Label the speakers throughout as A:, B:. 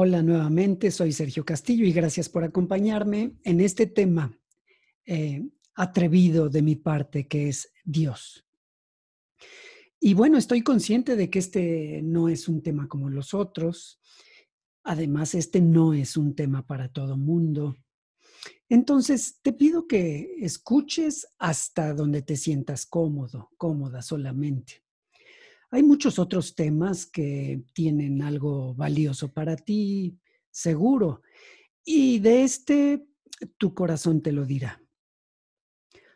A: Hola nuevamente, soy Sergio Castillo y gracias por acompañarme en este tema eh, atrevido de mi parte que es Dios. Y bueno, estoy consciente de que este no es un tema como los otros. Además, este no es un tema para todo mundo. Entonces, te pido que escuches hasta donde te sientas cómodo, cómoda solamente. Hay muchos otros temas que tienen algo valioso para ti, seguro. Y de este, tu corazón te lo dirá.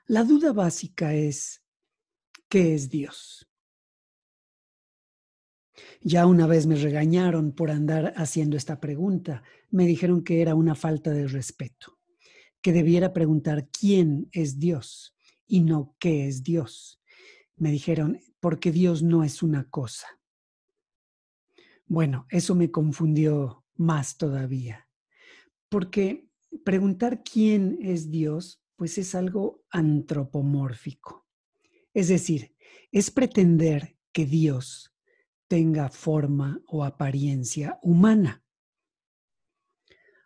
A: La duda básica es, ¿qué es Dios? Ya una vez me regañaron por andar haciendo esta pregunta. Me dijeron que era una falta de respeto, que debiera preguntar quién es Dios y no qué es Dios. Me dijeron, porque Dios no es una cosa. Bueno, eso me confundió más todavía, porque preguntar quién es Dios, pues es algo antropomórfico. Es decir, es pretender que Dios tenga forma o apariencia humana.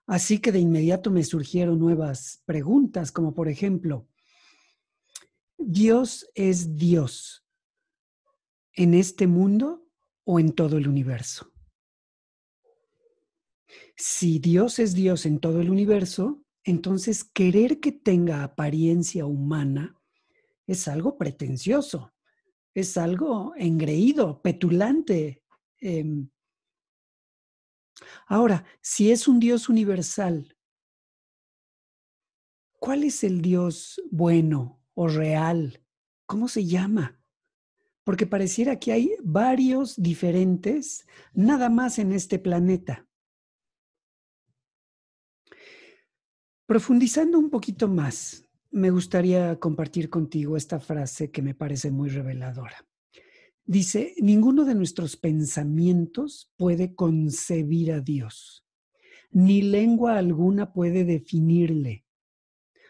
A: Así que de inmediato me surgieron nuevas preguntas, como por ejemplo, Dios es Dios, en este mundo o en todo el universo. Si Dios es Dios en todo el universo, entonces querer que tenga apariencia humana es algo pretencioso, es algo engreído, petulante. Em. Ahora, si es un Dios universal, ¿cuál es el Dios bueno o real? ¿Cómo se llama? porque pareciera que hay varios diferentes nada más en este planeta. Profundizando un poquito más, me gustaría compartir contigo esta frase que me parece muy reveladora. Dice, ninguno de nuestros pensamientos puede concebir a Dios, ni lengua alguna puede definirle,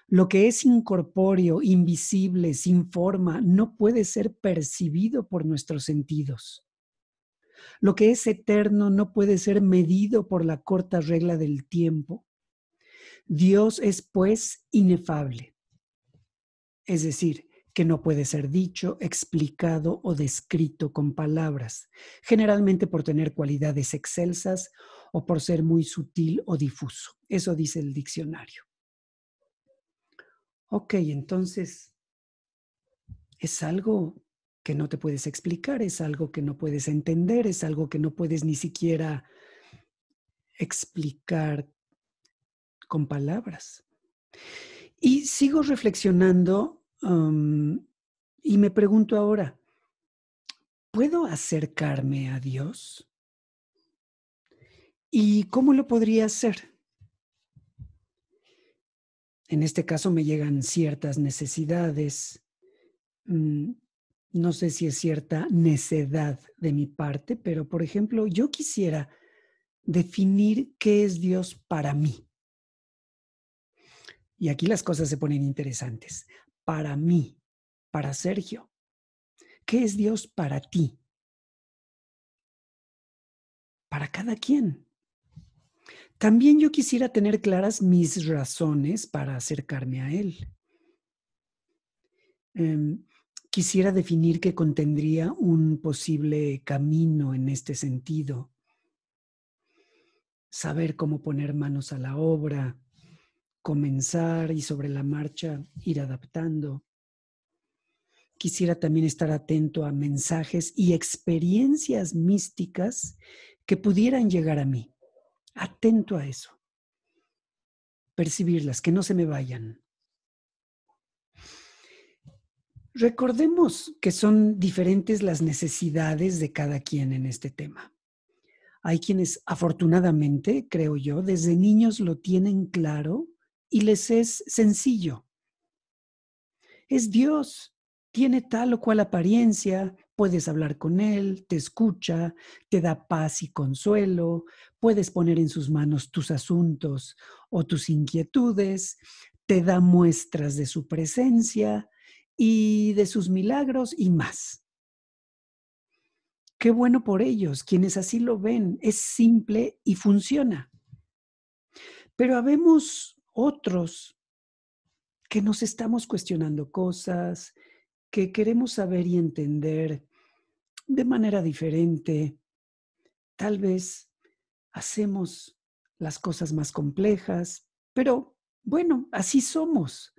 A: lo que es incorpóreo, invisible, sin forma, no puede ser percibido por nuestros sentidos. Lo que es eterno no puede ser medido por la corta regla del tiempo. Dios es pues inefable, es decir, que no puede ser dicho, explicado o descrito con palabras, generalmente por tener cualidades excelsas o por ser muy sutil o difuso. Eso dice el diccionario. Ok, entonces es algo que no te puedes explicar, es algo que no puedes entender, es algo que no puedes ni siquiera explicar con palabras. Y sigo reflexionando y me pregunto ahora, ¿puedo acercarme a Dios? ¿Y cómo lo podría hacer? en este caso me llegan ciertas necesidades. Mm, no sé si es cierta necedad de mi parte, pero por ejemplo, yo quisiera definir qué es Dios para mí. Y aquí las cosas se ponen interesantes. Para mí, para Sergio. ¿Qué es Dios para ti? Para cada quien. También yo quisiera tener claras mis razones para acercarme a Él. Em, quisiera definir qué contendría un posible camino en este sentido. Saber cómo poner manos a la obra, comenzar y sobre la marcha ir adaptando. Quisiera también estar atento a mensajes y experiencias místicas que pudieran llegar a mí atento a eso. Percibirlas, que no se me vayan. Recordemos que son diferentes las necesidades de cada quien en este tema. Hay quienes, afortunadamente, creo yo, desde niños lo tienen claro y les es sencillo. Es Dios, tiene tal o cual apariencia, Puedes hablar con Él, te escucha, te da paz y consuelo, puedes poner en sus manos tus asuntos o tus inquietudes, te da muestras de su presencia y de sus milagros y más. Qué bueno por ellos, quienes así lo ven, es simple y funciona. Pero habemos otros que nos estamos cuestionando cosas, que queremos saber y entender de manera diferente. Tal vez hacemos las cosas más complejas, pero bueno, así somos.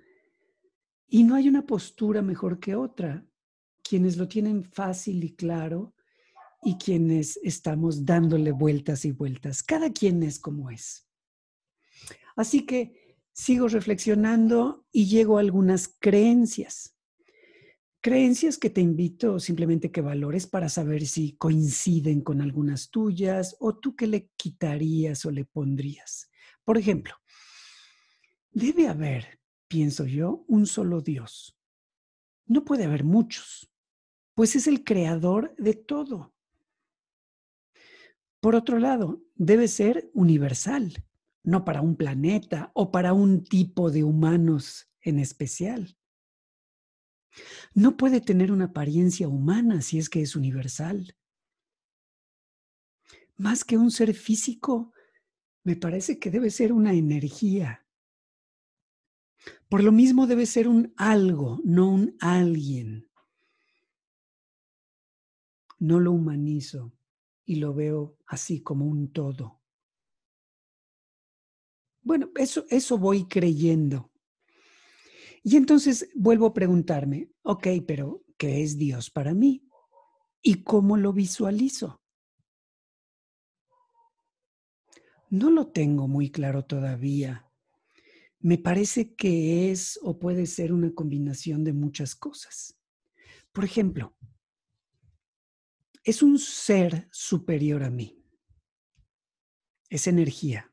A: Y no hay una postura mejor que otra. Quienes lo tienen fácil y claro y quienes estamos dándole vueltas y vueltas. Cada quien es como es. Así que sigo reflexionando y llego a algunas creencias creencias que te invito simplemente que valores para saber si coinciden con algunas tuyas o tú qué le quitarías o le pondrías. Por ejemplo, debe haber, pienso yo, un solo Dios. No puede haber muchos, pues es el creador de todo. Por otro lado, debe ser universal, no para un planeta o para un tipo de humanos en especial. No puede tener una apariencia humana si es que es universal. Más que un ser físico, me parece que debe ser una energía. Por lo mismo debe ser un algo, no un alguien. No lo humanizo y lo veo así como un todo. Bueno, eso, eso voy creyendo. Y entonces vuelvo a preguntarme, ok, pero ¿qué es Dios para mí? ¿Y cómo lo visualizo? No lo tengo muy claro todavía. Me parece que es o puede ser una combinación de muchas cosas. Por ejemplo, es un ser superior a mí. Es energía.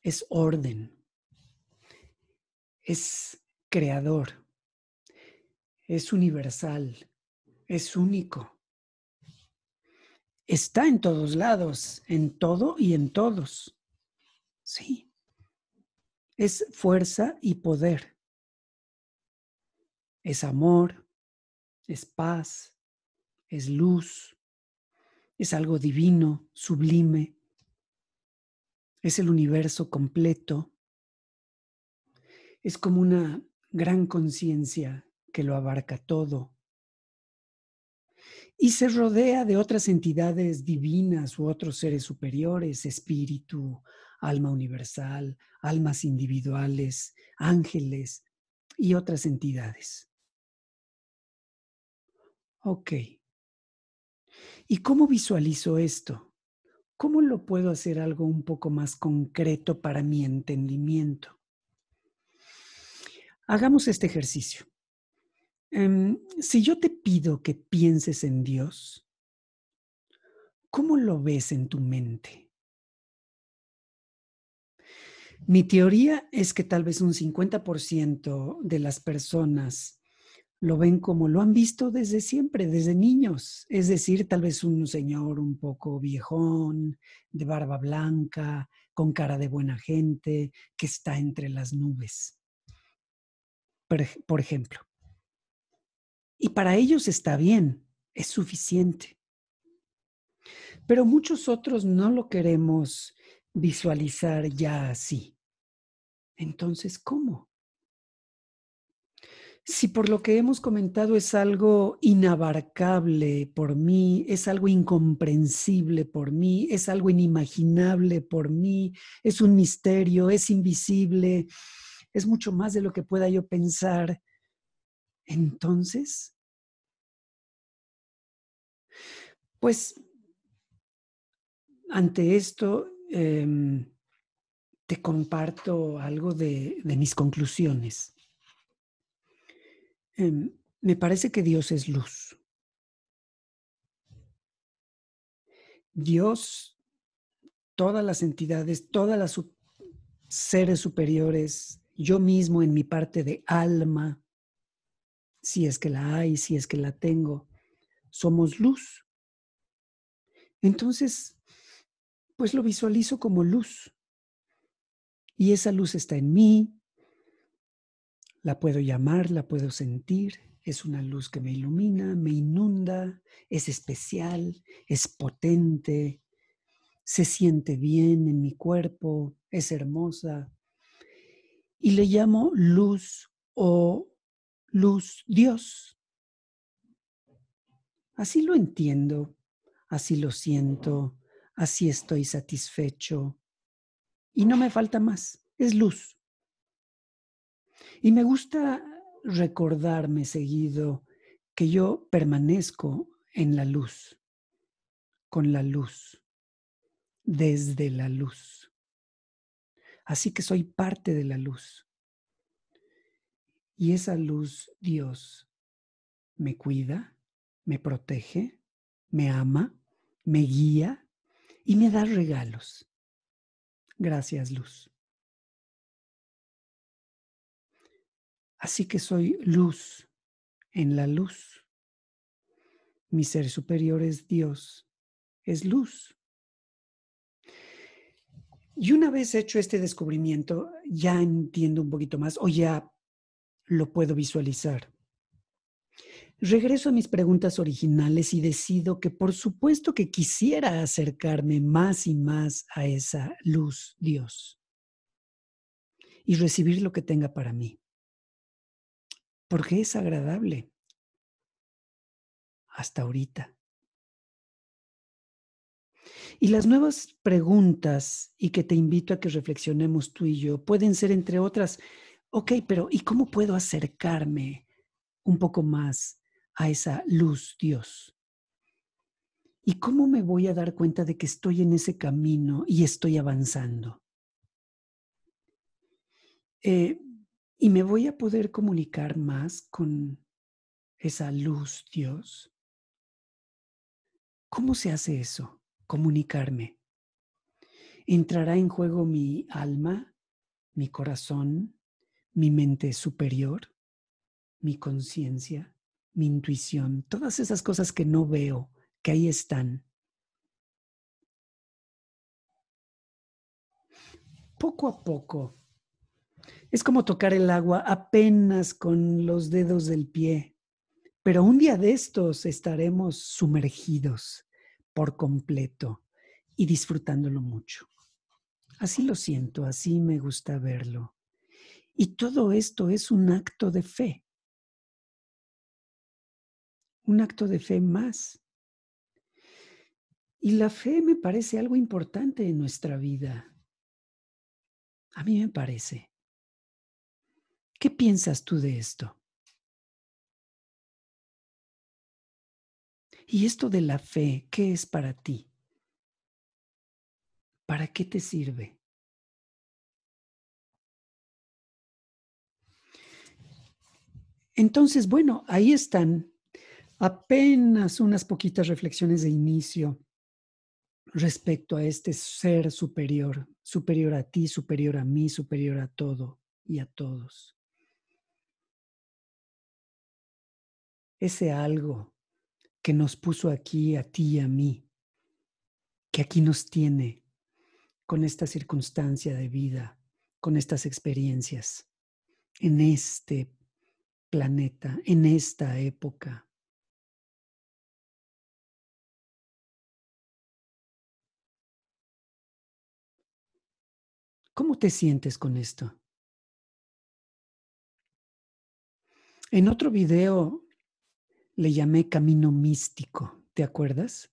A: Es orden es creador, es universal, es único. Está en todos lados, en todo y en todos. Sí. Es fuerza y poder. Es amor, es paz, es luz, es algo divino, sublime. Es el universo completo es como una gran conciencia que lo abarca todo y se rodea de otras entidades divinas u otros seres superiores, espíritu, alma universal, almas individuales, ángeles y otras entidades. Ok. ¿Y cómo visualizo esto? ¿Cómo lo puedo hacer algo un poco más concreto para mi entendimiento? Hagamos este ejercicio. Em, si yo te pido que pienses en Dios, ¿cómo lo ves en tu mente? Mi teoría es que tal vez un 50% de las personas lo ven como lo han visto desde siempre, desde niños. Es decir, tal vez un señor un poco viejón, de barba blanca, con cara de buena gente, que está entre las nubes por ejemplo. Y para ellos está bien, es suficiente. Pero muchos otros no lo queremos visualizar ya así. Entonces, ¿cómo? Si por lo que hemos comentado es algo inabarcable por mí, es algo incomprensible por mí, es algo inimaginable por mí, es un misterio, es invisible, es mucho más de lo que pueda yo pensar. Entonces, pues ante esto em, te comparto algo de, mis conclusiones. Em, me parece que Dios es luz. Dios, todas las entidades, todas las seres superiores, yo mismo en mi parte de alma, si es que la hay, si es que la tengo, somos luz. Entonces, pues lo visualizo como luz. Y esa luz está en mí, la puedo llamar, la puedo sentir, es una luz que me ilumina, me inunda, es especial, es potente, se siente bien en mi cuerpo, es hermosa, y le llamo luz o luz Dios. Así lo entiendo, así lo siento, así estoy satisfecho y no me falta más, es luz. Y me gusta recordarme seguido que yo permanezco en la luz, con la luz, desde la luz. Así que soy parte de la luz. Y esa luz, Dios, me cuida, me protege, me ama, me guía y me da regalos. Gracias, luz. Así que soy luz en la luz. Mi ser superior es Dios, es luz. Y una vez hecho este descubrimiento, ya entiendo un poquito más o ya lo puedo visualizar. Regreso a mis preguntas originales y decido que por supuesto que quisiera acercarme más y más a esa luz, Dios, y recibir lo que tenga para mí, porque es agradable hasta ahorita. Y las nuevas preguntas, y que te invito a que reflexionemos tú y yo, pueden ser entre otras, ok, pero ¿y cómo puedo acercarme un poco más a esa luz, Dios? ¿Y cómo me voy a dar cuenta de que estoy en ese camino y estoy avanzando? Eh, y me voy a poder comunicar más con esa luz, Dios. ¿Cómo se hace eso? comunicarme. ¿Entrará en juego mi alma, mi corazón, mi mente superior, mi conciencia, mi intuición, todas esas cosas que no veo, que ahí están? Poco a poco. Es como tocar el agua apenas con los dedos del pie, pero un día de estos estaremos sumergidos por completo y disfrutándolo mucho. Así lo siento, así me gusta verlo. Y todo esto es un acto de fe. Un acto de fe más. Y la fe me parece algo importante en nuestra vida. A mí me parece. ¿Qué piensas tú de esto? ¿Y esto de la fe, qué es para ti? ¿Para qué te sirve? Entonces, bueno, ahí están apenas unas poquitas reflexiones de inicio respecto a este ser superior, superior a ti, superior a mí, superior a todo y a todos. Ese algo que nos puso aquí a ti y a mí, que aquí nos tiene con esta circunstancia de vida, con estas experiencias, en este planeta, en esta época. ¿Cómo te sientes con esto? En otro video le llamé camino místico, ¿te acuerdas?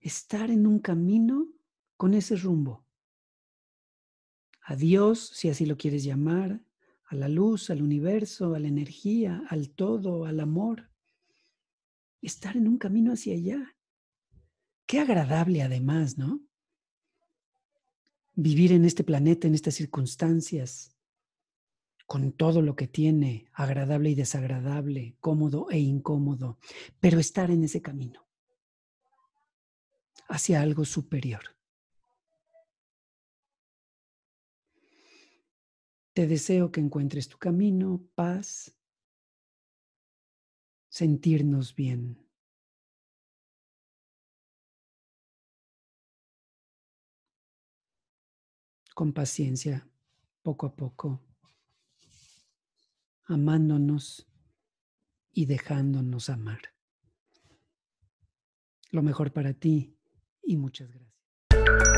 A: Estar en un camino con ese rumbo. A Dios, si así lo quieres llamar, a la luz, al universo, a la energía, al todo, al amor. Estar en un camino hacia allá. Qué agradable además, ¿no? Vivir en este planeta, en estas circunstancias, con todo lo que tiene, agradable y desagradable, cómodo e incómodo, pero estar en ese camino hacia algo superior. Te deseo que encuentres tu camino, paz, sentirnos bien. Con paciencia, poco a poco amándonos y dejándonos amar. Lo mejor para ti y muchas gracias.